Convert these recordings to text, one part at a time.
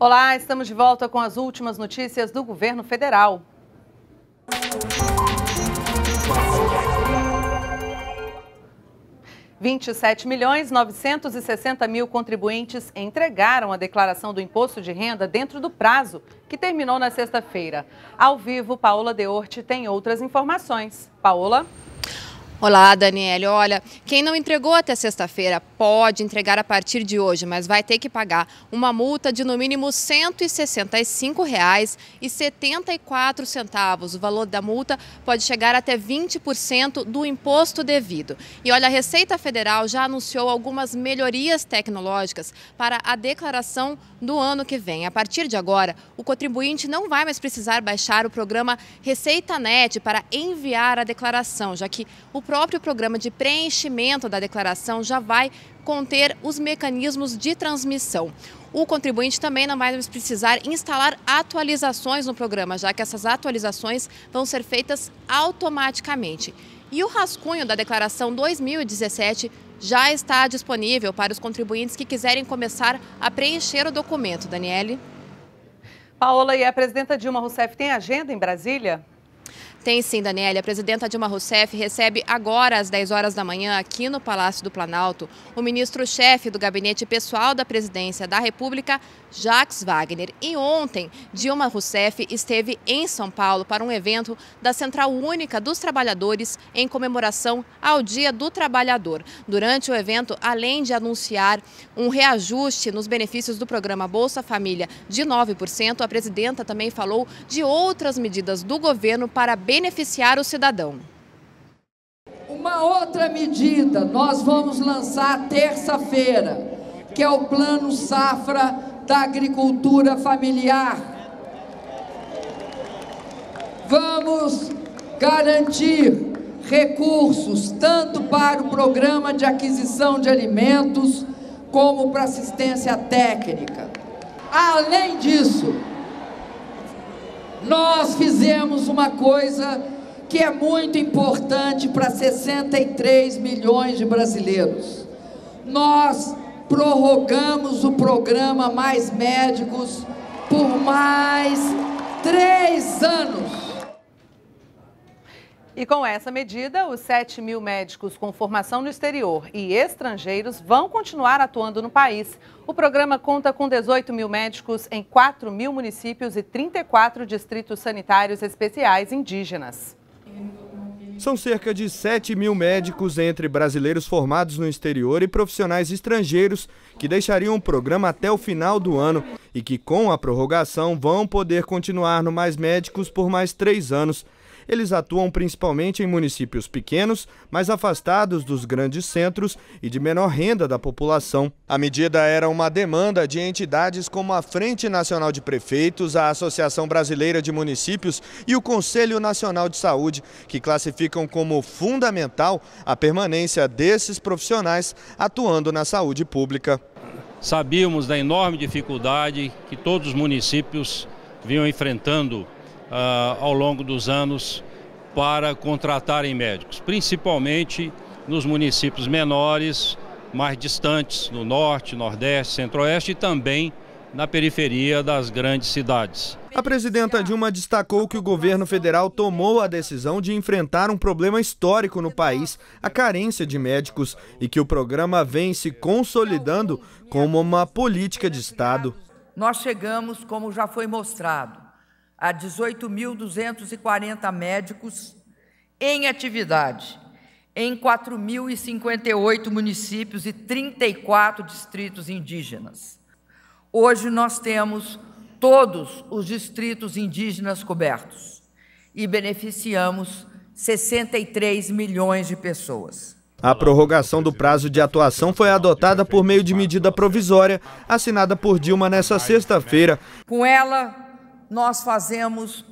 Olá, estamos de volta com as últimas notícias do governo federal. Música 27 milhões 960 mil contribuintes entregaram a declaração do imposto de renda dentro do prazo, que terminou na sexta-feira. Ao vivo, Paola Deorte tem outras informações. Paola? Olá, Daniele. Olha, quem não entregou até sexta-feira pode entregar a partir de hoje, mas vai ter que pagar uma multa de no mínimo R$ 165,74. O valor da multa pode chegar até 20% do imposto devido. E olha, a Receita Federal já anunciou algumas melhorias tecnológicas para a declaração do ano que vem. A partir de agora, o contribuinte não vai mais precisar baixar o programa Receita Net para enviar a declaração, já que o próprio programa de preenchimento da declaração já vai conter os mecanismos de transmissão. O contribuinte também não vai precisar instalar atualizações no programa, já que essas atualizações vão ser feitas automaticamente. E o rascunho da declaração 2017 já está disponível para os contribuintes que quiserem começar a preencher o documento, Daniele. Paola, e a presidenta Dilma Rousseff tem agenda em Brasília? Tem sim, Daniela. A presidenta Dilma Rousseff recebe agora, às 10 horas da manhã, aqui no Palácio do Planalto, o ministro-chefe do gabinete pessoal da presidência da República, Jacques Wagner. E ontem, Dilma Rousseff esteve em São Paulo para um evento da Central Única dos Trabalhadores em comemoração ao Dia do Trabalhador. Durante o evento, além de anunciar um reajuste nos benefícios do programa Bolsa Família de 9%, a presidenta também falou de outras medidas do governo para beneficiar beneficiar o cidadão. Uma outra medida nós vamos lançar terça-feira, que é o Plano Safra da Agricultura Familiar. Vamos garantir recursos tanto para o programa de aquisição de alimentos como para assistência técnica. Além disso, nós fizemos uma coisa que é muito importante para 63 milhões de brasileiros. Nós prorrogamos o programa Mais Médicos por mais três anos. E com essa medida, os 7 mil médicos com formação no exterior e estrangeiros vão continuar atuando no país. O programa conta com 18 mil médicos em 4 mil municípios e 34 distritos sanitários especiais indígenas. São cerca de 7 mil médicos entre brasileiros formados no exterior e profissionais estrangeiros que deixariam o programa até o final do ano e que, com a prorrogação, vão poder continuar no Mais Médicos por mais três anos eles atuam principalmente em municípios pequenos, mais afastados dos grandes centros e de menor renda da população. A medida era uma demanda de entidades como a Frente Nacional de Prefeitos, a Associação Brasileira de Municípios e o Conselho Nacional de Saúde, que classificam como fundamental a permanência desses profissionais atuando na saúde pública. Sabíamos da enorme dificuldade que todos os municípios vinham enfrentando uh, ao longo dos anos para contratarem médicos, principalmente nos municípios menores, mais distantes, no norte, nordeste, centro-oeste e também na periferia das grandes cidades. A presidenta Dilma destacou que o governo federal tomou a decisão de enfrentar um problema histórico no país, a carência de médicos, e que o programa vem se consolidando como uma política de Estado. Nós chegamos, como já foi mostrado, a 18.240 médicos em atividade em 4.058 municípios e 34 distritos indígenas. Hoje nós temos todos os distritos indígenas cobertos e beneficiamos 63 milhões de pessoas. A prorrogação do prazo de atuação foi adotada por meio de medida provisória assinada por Dilma nesta sexta-feira. Com ela, nós fazemos,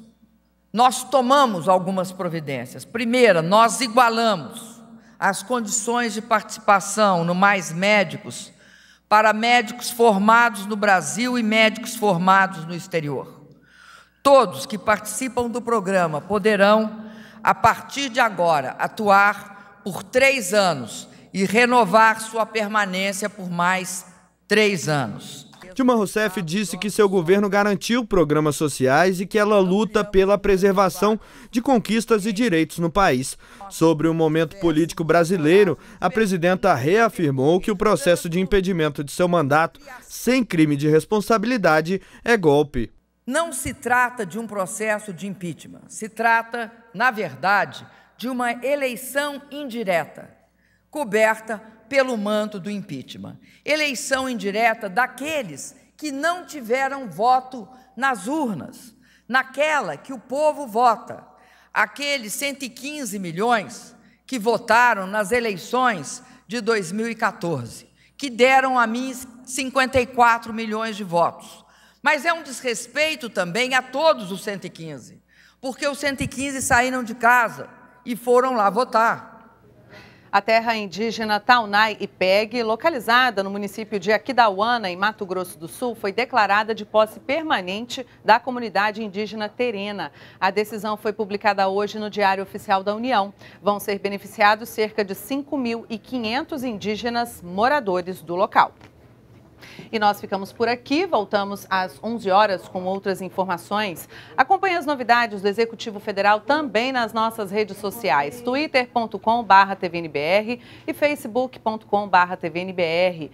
nós tomamos algumas providências. Primeira, nós igualamos as condições de participação no Mais Médicos para médicos formados no Brasil e médicos formados no exterior. Todos que participam do programa poderão, a partir de agora, atuar por três anos e renovar sua permanência por mais três anos. Dilma Rousseff disse que seu governo garantiu programas sociais e que ela luta pela preservação de conquistas e direitos no país. Sobre o momento político brasileiro, a presidenta reafirmou que o processo de impedimento de seu mandato, sem crime de responsabilidade, é golpe. Não se trata de um processo de impeachment, se trata, na verdade, de uma eleição indireta coberta pelo manto do impeachment. Eleição indireta daqueles que não tiveram voto nas urnas, naquela que o povo vota. Aqueles 115 milhões que votaram nas eleições de 2014, que deram a mim 54 milhões de votos. Mas é um desrespeito também a todos os 115, porque os 115 saíram de casa e foram lá votar. A terra indígena Taunai Peg, localizada no município de Aquidauana, em Mato Grosso do Sul, foi declarada de posse permanente da comunidade indígena terena. A decisão foi publicada hoje no Diário Oficial da União. Vão ser beneficiados cerca de 5.500 indígenas moradores do local. E nós ficamos por aqui, voltamos às 11 horas com outras informações. Acompanhe as novidades do Executivo Federal também nas nossas redes sociais, twitter.com.br tvnbr e facebook.com.br tvnbr.